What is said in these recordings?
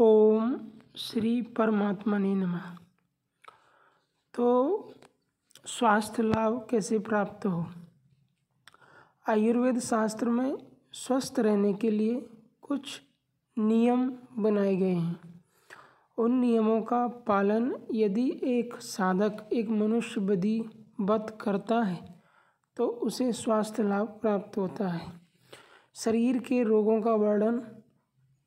ओम श्री परमात्मा ने नम तो स्वास्थ्य लाभ कैसे प्राप्त हो आयुर्वेद शास्त्र में स्वस्थ रहने के लिए कुछ नियम बनाए गए हैं उन नियमों का पालन यदि एक साधक एक मनुष्य बदि बत करता है तो उसे स्वास्थ्य लाभ प्राप्त होता है शरीर के रोगों का वर्णन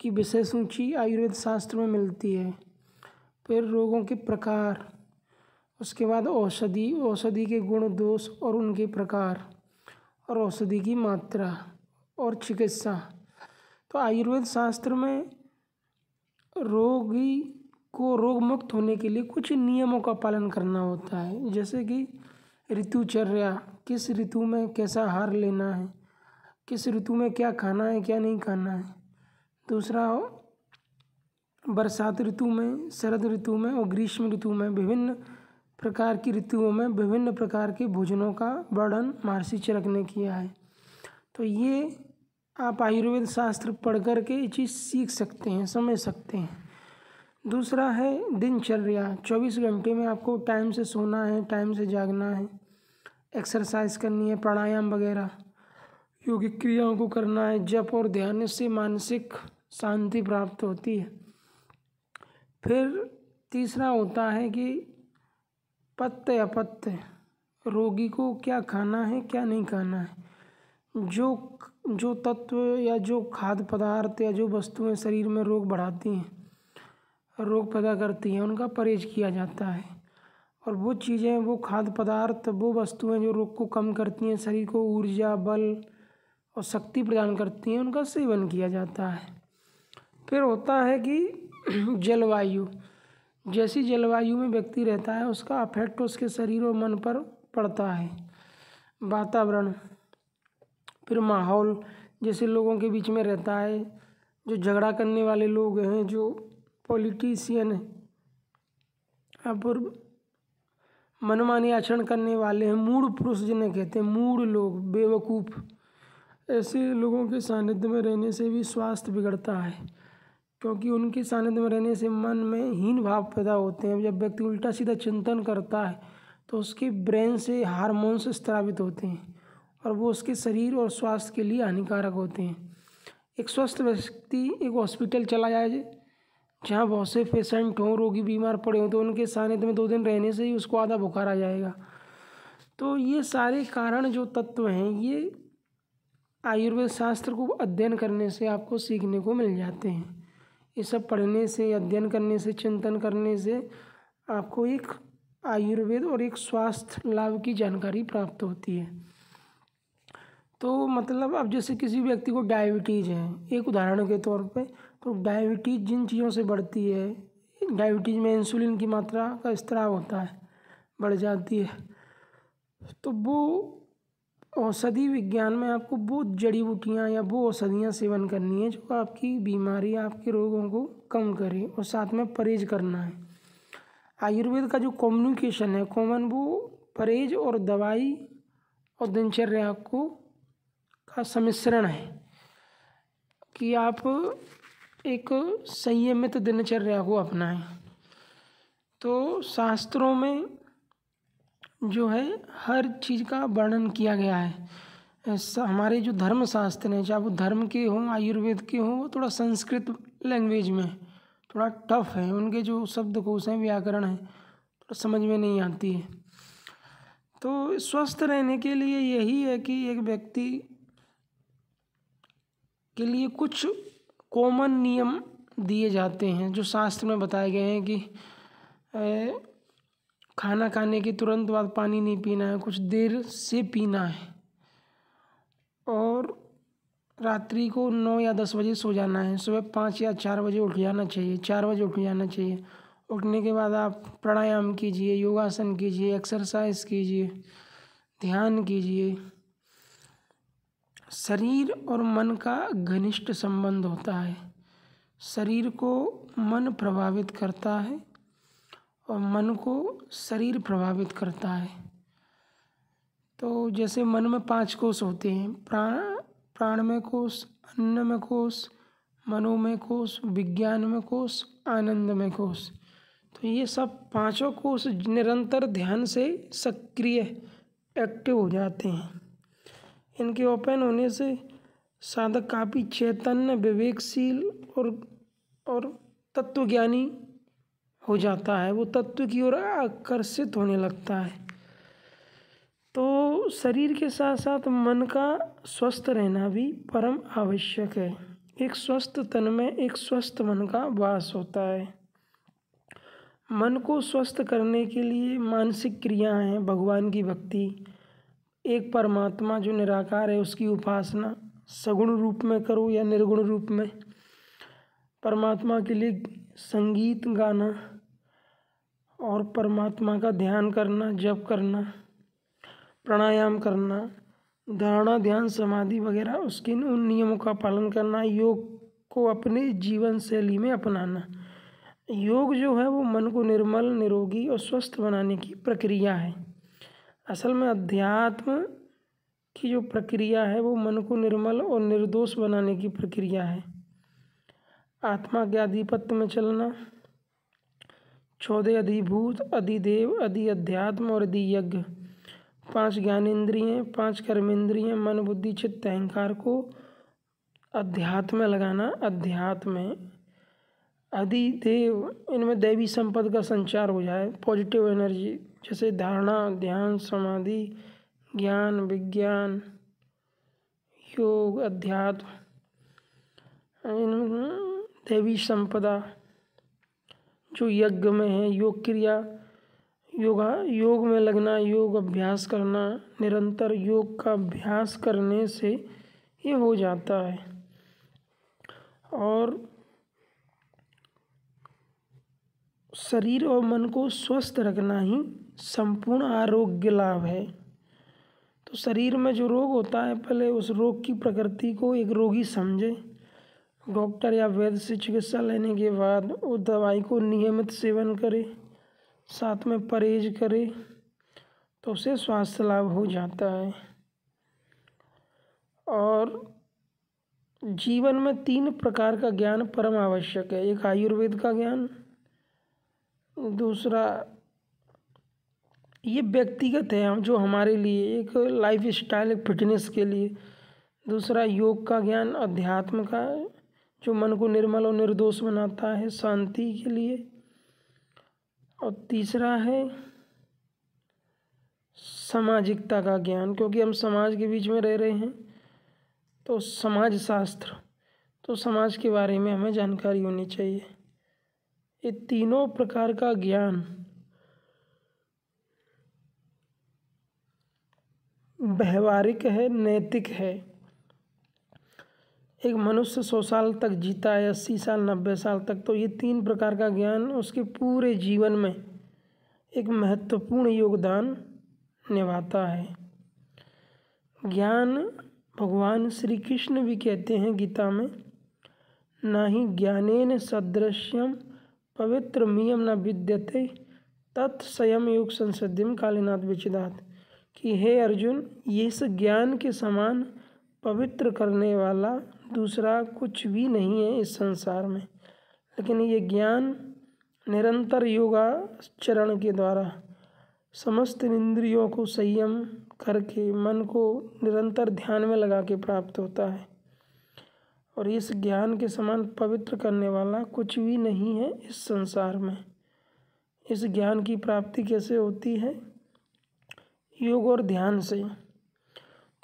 की विषय सूची आयुर्वेद शास्त्र में मिलती है फिर रोगों के प्रकार उसके बाद औषधि औषधि के गुण दोष और उनके प्रकार और औषधि की मात्रा और चिकित्सा तो आयुर्वेद शास्त्र में रोगी को रोग मुक्त होने के लिए कुछ नियमों का पालन करना होता है जैसे कि ऋतुचर्या किस ऋतु में कैसा आहार लेना है किस ऋतु में क्या खाना है क्या नहीं खाना है दूसरा बरसात ऋतु में शरद ऋतु में और ग्रीष्म ऋतु में विभिन्न प्रकार की ऋतुओं में विभिन्न प्रकार के भोजनों का वर्णन महर्षि चरक ने किया है तो ये आप आयुर्वेद शास्त्र पढ़ कर के ये चीज़ सीख सकते हैं समझ सकते हैं दूसरा है दिनचर्या चौबीस घंटे में आपको टाइम से सोना है टाइम से जागना है एक्सरसाइज करनी है प्राणायाम वगैरह योगिक क्रियाओं को करना है जप और ध्यान से मानसिक शांति प्राप्त होती है फिर तीसरा होता है कि पत्य अपत्य रोगी को क्या खाना है क्या नहीं खाना है जो जो तत्व या जो खाद्य पदार्थ या जो वस्तुएं शरीर में रोग बढ़ाती हैं रोग पैदा करती हैं उनका परहेज किया जाता है और वो चीज़ें वो खाद्य पदार्थ वो वस्तुएं जो रोग को कम करती हैं शरीर को ऊर्जा बल और शक्ति प्रदान करती हैं उनका सेवन किया जाता है फिर होता है कि जलवायु जैसी जलवायु में व्यक्ति रहता है उसका अफेक्ट उसके शरीर और मन पर पड़ता है वातावरण फिर माहौल जैसे लोगों के बीच में रहता है जो झगड़ा करने वाले लोग हैं जो पॉलिटिशियन हैं फिर मनमानी आचरण करने वाले हैं मूड पुरुष जिन्हें कहते हैं मूड लोग बेवकूफ़ ऐसे लोगों के सानिध्य में रहने से भी स्वास्थ्य बिगड़ता है क्योंकि उनके सानिध्य में रहने से मन में हीन भाव पैदा होते हैं जब व्यक्ति उल्टा सीधा चिंतन करता है तो उसके ब्रेन से हारमोन्स स्त्रावित होते हैं और वो उसके शरीर और स्वास्थ्य के लिए हानिकारक होते हैं एक स्वस्थ व्यक्ति एक हॉस्पिटल चला जाए जहाँ बहुत से पेशेंट हों रोगी बीमार पड़े हों तो उनके सानिध्य में दो दिन रहने से ही उसको आधा बुखार आ जाएगा तो ये सारे कारण जो तत्व हैं ये आयुर्वेद शास्त्र को अध्ययन करने से आपको सीखने को मिल जाते हैं ये सब पढ़ने से अध्ययन करने से चिंतन करने से आपको एक आयुर्वेद और एक स्वास्थ्य लाभ की जानकारी प्राप्त होती है तो मतलब अब जैसे किसी व्यक्ति को डायबिटीज़ है एक उदाहरण के तौर पे तो डायबिटीज़ जिन चीज़ों से बढ़ती है डायबिटीज़ में इंसुलिन की मात्रा का स्त्राव होता है बढ़ जाती है तो वो औषधि विज्ञान में आपको वो जड़ी बूटियाँ या वो औषधियाँ सेवन करनी है जो आपकी बीमारी आपके रोगों को कम करे और साथ में परहेज करना है आयुर्वेद का जो कम्युनिकेशन है कॉमन वो परहेज और दवाई और दिनचर्या को का सम्मिश्रण है कि आप एक संयमित दिनचर्या को अपनाएं तो शास्त्रों में जो है हर चीज़ का वर्णन किया गया है हमारे जो धर्म शास्त्र हैं चाहे वो धर्म के हों आयुर्वेद के हों वो थोड़ा संस्कृत लैंग्वेज में थोड़ा टफ है उनके जो शब्दकोश हैं व्याकरण है थोड़ा समझ में नहीं आती है तो स्वस्थ रहने के लिए यही है कि एक व्यक्ति के लिए कुछ कॉमन नियम दिए जाते हैं जो शास्त्र में बताए गए हैं कि खाना खाने के तुरंत बाद पानी नहीं पीना है कुछ देर से पीना है और रात्रि को नौ या दस बजे सो जाना है सुबह पाँच या चार बजे उठ जाना चाहिए चार बजे उठ जाना चाहिए उठने के बाद आप प्राणायाम कीजिए योगासन कीजिए एक्सरसाइज कीजिए ध्यान कीजिए शरीर और मन का घनिष्ठ संबंध होता है शरीर को मन प्रभावित करता है और मन को शरीर प्रभावित करता है तो जैसे मन में पांच कोष होते हैं प्राण प्राण में कोष अन्न में कोष मनोमय कोष विज्ञान में कोष आनंद में कोष तो ये सब पांचों कोष निरंतर ध्यान से सक्रिय एक्टिव हो जाते हैं इनके ओपन होने से साधक काफ़ी चैतन्य विवेकशील और और तत्वज्ञानी हो जाता है वो तत्व की ओर आकर्षित होने लगता है तो शरीर के साथ साथ मन का स्वस्थ रहना भी परम आवश्यक है एक स्वस्थ तन में एक स्वस्थ मन का वास होता है मन को स्वस्थ करने के लिए मानसिक क्रियाएं हैं भगवान की भक्ति एक परमात्मा जो निराकार है उसकी उपासना सगुण रूप में करो या निर्गुण रूप में परमात्मा के लिए संगीत गाना और परमात्मा का ध्यान करना जप करना प्राणायाम करना धारणा ध्यान समाधि वगैरह उसके उन नियमों का पालन करना योग को अपने जीवन शैली में अपनाना योग जो है वो मन को निर्मल निरोगी और स्वस्थ बनाने की प्रक्रिया है असल में अध्यात्म की जो प्रक्रिया है वो मन को निर्मल और निर्दोष बनाने की प्रक्रिया है आत्मा के आधिपत्य में चलना चौदह अधिभूत अधिदेव अधि अध्यात्म और अधि यज्ञ पांच ज्ञानेन्द्रिय पांच कर्मेंद्रिय मन बुद्धि चित्त अहंकार को अध्यात्म लगाना अध्यात्म अधि अधिदेव इनमें दैवी संपद का संचार हो जाए पॉजिटिव एनर्जी जैसे धारणा ध्यान समाधि ज्ञान विज्ञान योग अध्यात्म इन देवी संपदा जो यज्ञ में है योग क्रिया योगा हाँ, योग में लगना योग अभ्यास करना निरंतर योग का अभ्यास करने से ये हो जाता है और शरीर और मन को स्वस्थ रखना ही संपूर्ण आरोग्य लाभ है तो शरीर में जो रोग होता है पहले उस रोग की प्रकृति को एक रोगी समझे डॉक्टर या वैद्य से चिकित्सा लेने के बाद उस दवाई को नियमित सेवन करे साथ में परहेज करे तो उसे स्वास्थ्य लाभ हो जाता है और जीवन में तीन प्रकार का ज्ञान परम आवश्यक है एक आयुर्वेद का ज्ञान दूसरा ये व्यक्तिगत है हम जो हमारे लिए एक लाइफ स्टाइल एक फिटनेस के लिए दूसरा योग का ज्ञान अध्यात्म का जो मन को निर्मल और निर्दोष बनाता है शांति के लिए और तीसरा है सामाजिकता का ज्ञान क्योंकि हम समाज के बीच में रह रहे हैं तो समाज शास्त्र तो समाज के बारे में हमें जानकारी होनी चाहिए ये तीनों प्रकार का ज्ञान व्यवहारिक है नैतिक है एक मनुष्य सौ साल तक जीता है अस्सी साल नब्बे साल तक तो ये तीन प्रकार का ज्ञान उसके पूरे जीवन में एक महत्वपूर्ण योगदान निभाता है ज्ञान भगवान श्री कृष्ण भी कहते हैं गीता में ना ही ज्ञानेन सदृश्यम पवित्र मियम न विद्यते तत्सयम योग संसदिम कालीनाथ विचिदात कि हे अर्जुन ये इस ज्ञान के समान पवित्र करने वाला दूसरा कुछ भी नहीं है इस संसार में लेकिन ये ज्ञान निरंतर योगा चरण के द्वारा समस्त इंद्रियों को संयम करके मन को निरंतर ध्यान में लगा के प्राप्त होता है और इस ज्ञान के समान पवित्र करने वाला कुछ भी नहीं है इस संसार में इस ज्ञान की प्राप्ति कैसे होती है योग और ध्यान से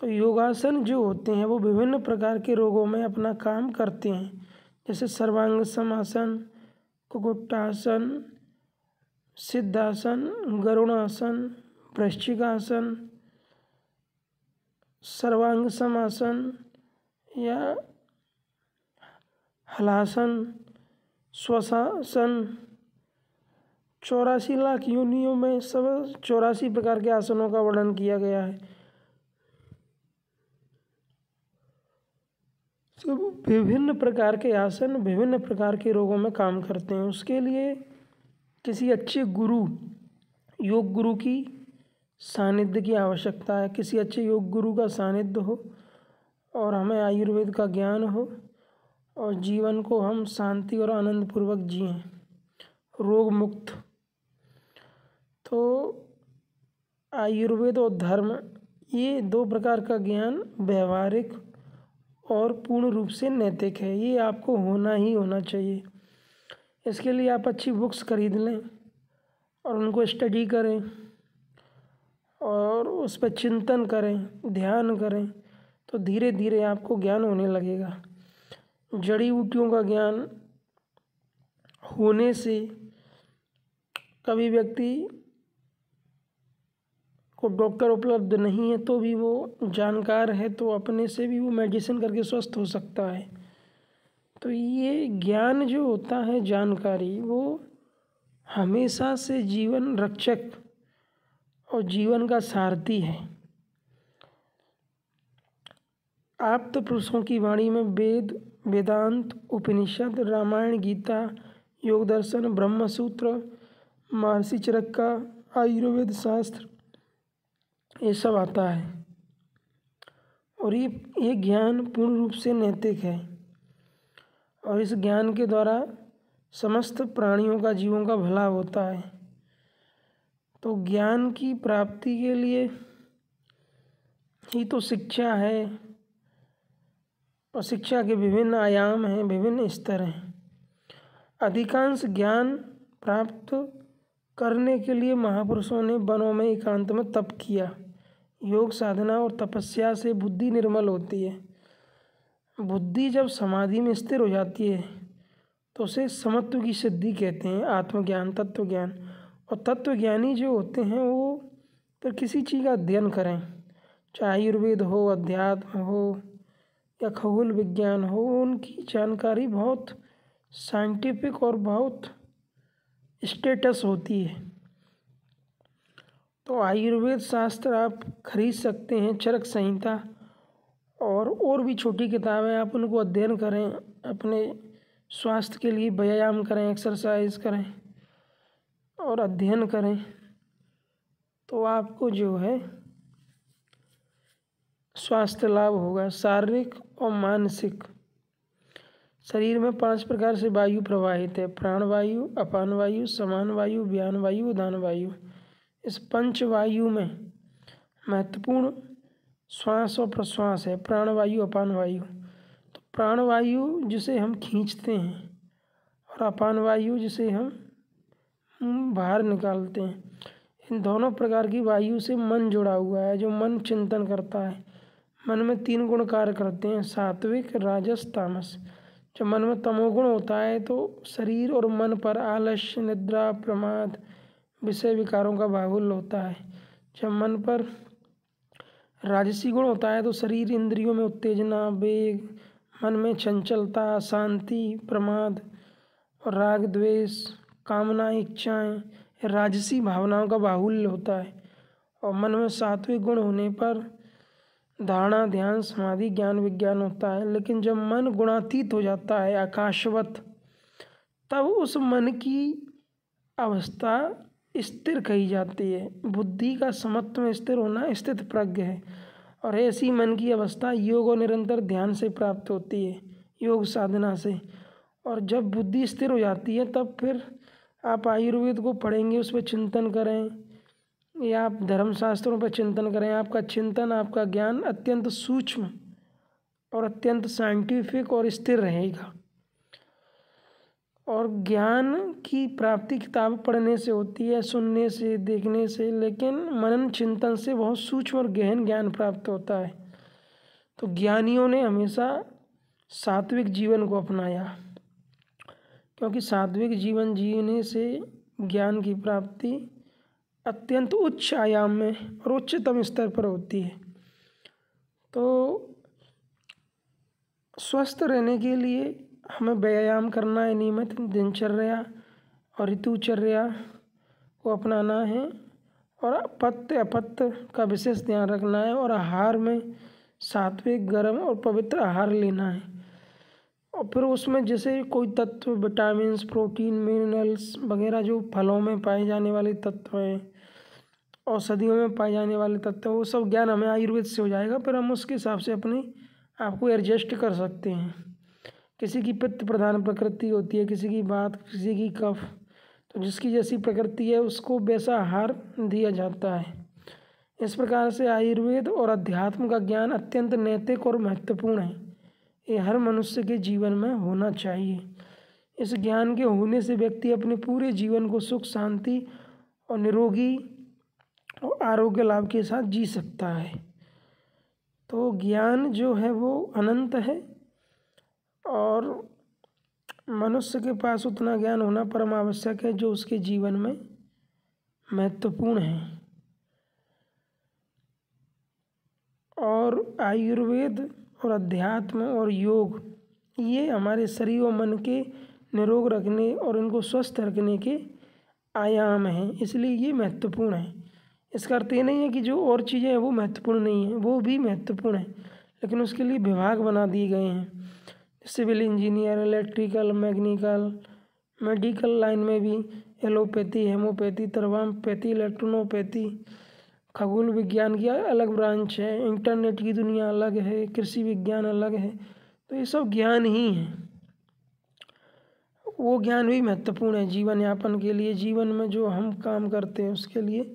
तो योगासन जो होते हैं वो विभिन्न प्रकार के रोगों में अपना काम करते हैं जैसे सर्वांग समासन कुकुटासन सिद्धासन गरुणासन वृश्चिकासन सर्वांग समासन या हलासन स्वसासन चौरासी लाख योनियों में सब चौरासी प्रकार के आसनों का वर्णन किया गया है तो विभिन्न प्रकार के आसन विभिन्न प्रकार के रोगों में काम करते हैं उसके लिए किसी अच्छे गुरु योग गुरु की सानिध्य की आवश्यकता है किसी अच्छे योग गुरु का सानिध्य हो और हमें आयुर्वेद का ज्ञान हो और जीवन को हम शांति और आनंद पूर्वक जिए रोग मुक्त तो आयुर्वेद और धर्म ये दो प्रकार का ज्ञान व्यवहारिक और पूर्ण रूप से नैतिक है ये आपको होना ही होना चाहिए इसके लिए आप अच्छी बुक्स खरीद लें और उनको स्टडी करें और उस पर चिंतन करें ध्यान करें तो धीरे धीरे आपको ज्ञान होने लगेगा जड़ी बूटियों का ज्ञान होने से कभी व्यक्ति को डॉक्टर उपलब्ध नहीं है तो भी वो जानकार है तो अपने से भी वो मेडिसिन करके स्वस्थ हो सकता है तो ये ज्ञान जो होता है जानकारी वो हमेशा से जीवन रक्षक और जीवन का सारथी है आप तो पुरुषों की वाणी में वेद वेदांत उपनिषद रामायण गीता योग दर्शन ब्रह्मसूत्र महर्षि चरक का आयुर्वेद शास्त्र ये सब आता है और ये ये ज्ञान पूर्ण रूप से नैतिक है और इस ज्ञान के द्वारा समस्त प्राणियों का जीवों का भला होता है तो ज्ञान की प्राप्ति के लिए ही तो शिक्षा है और शिक्षा के विभिन्न आयाम हैं विभिन्न स्तर हैं अधिकांश ज्ञान प्राप्त करने के लिए महापुरुषों ने वनों में एकांत में तप किया योग साधना और तपस्या से बुद्धि निर्मल होती है बुद्धि जब समाधि में स्थिर हो जाती है तो उसे समत्व की सिद्धि कहते हैं आत्मज्ञान तत्व ज्ञान और तत्व ज्ञानी जो होते हैं वो तो किसी चीज़ का अध्ययन करें चाहे आयुर्वेद हो अध्यात्म हो या खगोल विज्ञान हो उनकी जानकारी बहुत साइंटिफिक और बहुत स्टेटस होती है तो आयुर्वेद शास्त्र आप खरीद सकते हैं चरक संहिता और और भी छोटी किताबें आप उनको अध्ययन करें अपने स्वास्थ्य के लिए व्यायाम करें एक्सरसाइज करें और अध्ययन करें तो आपको जो है स्वास्थ्य लाभ होगा शारीरिक और मानसिक शरीर में पांच प्रकार से वायु प्रवाहित है प्राण वायु अपान वायु समान वायु ज्ञान वायु उदान वायु इस पंचवायु में महत्वपूर्ण श्वास और प्रश्वास है प्राणवायु अपान वायु तो प्राणवायु जिसे हम खींचते हैं और अपान वायु जिसे हम बाहर निकालते हैं इन दोनों प्रकार की वायु से मन जुड़ा हुआ है जो मन चिंतन करता है मन में तीन गुण कार्य करते हैं सात्विक राजस तामस जब मन में तमोगुण होता है तो शरीर और मन पर आलस्य निद्रा प्रमाद विषय विकारों का बाहुल्य होता है जब मन पर राजसी गुण होता है तो शरीर इंद्रियों में उत्तेजना वेग मन में चंचलता शांति प्रमाद और राग द्वेष कामना इच्छाएं राजसी भावनाओं का बाहुल्य होता है और मन में सात्विक गुण होने पर धारणा ध्यान समाधि ज्ञान विज्ञान होता है लेकिन जब मन गुणातीत हो जाता है आकाशवत तब उस मन की अवस्था स्थिर कही जाती है बुद्धि का समत्व में स्थिर होना स्थित प्रज्ञ है और ऐसी मन की अवस्था योग और निरंतर ध्यान से प्राप्त होती है योग साधना से और जब बुद्धि स्थिर हो जाती है तब फिर आप आयुर्वेद को पढ़ेंगे उस पर चिंतन करें या आप धर्मशास्त्रों पर चिंतन करें आपका चिंतन आपका ज्ञान अत्यंत सूक्ष्म और अत्यंत साइंटिफिक और स्थिर रहेगा और ज्ञान की प्राप्ति किताब पढ़ने से होती है सुनने से देखने से लेकिन मनन चिंतन से बहुत सूक्ष्म और गहन ज्ञान प्राप्त होता है तो ज्ञानियों ने हमेशा सात्विक जीवन को अपनाया क्योंकि सात्विक जीवन जीने से ज्ञान की प्राप्ति अत्यंत उच्च आयाम में और उच्चतम स्तर पर होती है तो स्वस्थ रहने के लिए हमें व्यायाम करना है नियमित दिनचर्या और ऋतुचर्या को अपनाना है और अपत्य अपत्य का विशेष ध्यान रखना है और आहार में सात्विक गर्म और पवित्र आहार लेना है और फिर उसमें जैसे कोई तत्व विटामिन प्रोटीन मिनरल्स वगैरह जो फलों में पाए जाने वाले तत्व हैं औषधियों में पाए जाने वाले तत्व वो सब ज्ञान हमें आयुर्वेद से हो जाएगा फिर हम उसके हिसाब से अपनी आपको एडजस्ट कर सकते हैं किसी की पित्त प्रधान प्रकृति होती है किसी की बात किसी की कफ तो जिसकी जैसी प्रकृति है उसको वैसा आहार दिया जाता है इस प्रकार से आयुर्वेद और अध्यात्म का ज्ञान अत्यंत नैतिक और महत्वपूर्ण है ये हर मनुष्य के जीवन में होना चाहिए इस ज्ञान के होने से व्यक्ति अपने पूरे जीवन को सुख शांति और निरोगी और आरोग्य लाभ के साथ जी सकता है तो ज्ञान जो है वो अनंत है और मनुष्य के पास उतना ज्ञान होना परम आवश्यक है जो उसके जीवन में महत्वपूर्ण है और आयुर्वेद और अध्यात्म और योग ये हमारे शरीर और मन के निरोग रखने और इनको स्वस्थ रखने के आयाम हैं इसलिए ये महत्वपूर्ण है इसका अर्थ ये नहीं है कि जो और चीज़ें हैं वो महत्वपूर्ण नहीं हैं वो भी महत्वपूर्ण है लेकिन उसके लिए विभाग बना दिए गए हैं civil engineer electrical mechanical medical line में भी एलोपैथी हेमोपैथी तरवामपैथी इलेक्ट्रोनोपैथी खगोल विज्ञान की अलग ब्रांच है इंटरनेट की दुनिया अलग है कृषि विज्ञान अलग है तो ये सब ज्ञान ही हैं वो ज्ञान भी महत्वपूर्ण है जीवन यापन के लिए जीवन में जो हम काम करते हैं उसके लिए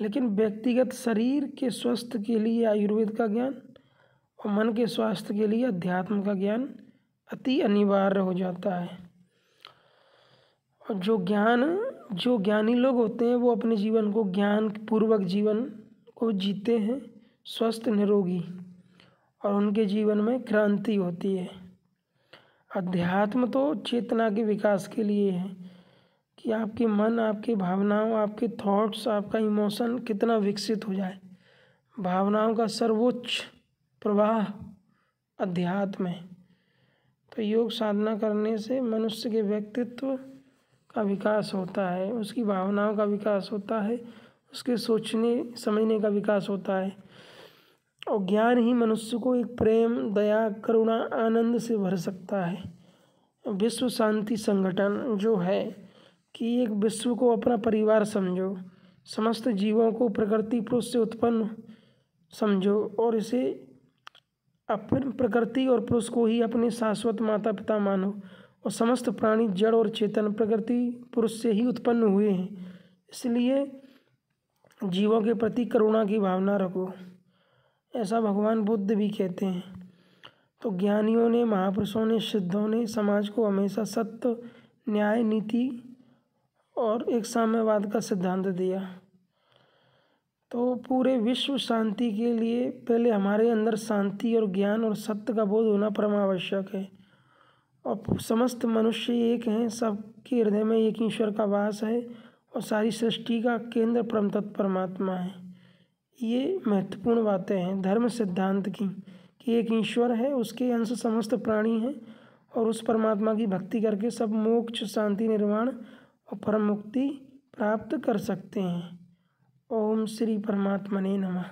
लेकिन व्यक्तिगत शरीर के स्वास्थ्य के लिए आयुर्वेद का ज्ञान और मन के स्वास्थ्य के लिए अध्यात्म का ज्ञान अति अनिवार्य हो जाता है और जो ज्ञान जो ज्ञानी लोग होते हैं वो अपने जीवन को ज्ञान पूर्वक जीवन को जीते हैं स्वस्थ निरोगी और उनके जीवन में क्रांति होती है अध्यात्म तो चेतना के विकास के लिए है कि आपके मन आपके भावनाओं आपके थॉट्स आपका इमोशन कितना विकसित हो जाए भावनाओं का सर्वोच्च प्रवाह अध्यात्म है योग साधना करने से मनुष्य के व्यक्तित्व का विकास होता है उसकी भावनाओं का विकास होता है उसके सोचने समझने का विकास होता है और ज्ञान ही मनुष्य को एक प्रेम दया करुणा आनंद से भर सकता है विश्व शांति संगठन जो है कि एक विश्व को अपना परिवार समझो समस्त जीवों को प्रकृति पुरुष से उत्पन्न समझो और इसे अपन प्रकृति और पुरुष को ही अपने शाश्वत माता पिता मानो और समस्त प्राणी जड़ और चेतन प्रकृति पुरुष से ही उत्पन्न हुए हैं इसलिए जीवों के प्रति करुणा की भावना रखो ऐसा भगवान बुद्ध भी कहते हैं तो ज्ञानियों ने महापुरुषों ने सिद्धों ने समाज को हमेशा सत्य न्याय नीति और एक साम्यवाद का सिद्धांत दिया तो पूरे विश्व शांति के लिए पहले हमारे अंदर शांति और ज्ञान और सत्य का बोध होना परम आवश्यक है और समस्त मनुष्य एक हैं सबके हृदय में एक ईश्वर का वास है और सारी सृष्टि का केंद्र परम तत्व परमात्मा है ये महत्वपूर्ण बातें हैं धर्म सिद्धांत की कि एक ईश्वर है उसके अंश समस्त प्राणी हैं और उस परमात्मा की भक्ति करके सब मोक्ष शांति निर्माण और परम मुक्ति प्राप्त कर सकते हैं ओम श्री परमात्मने नमः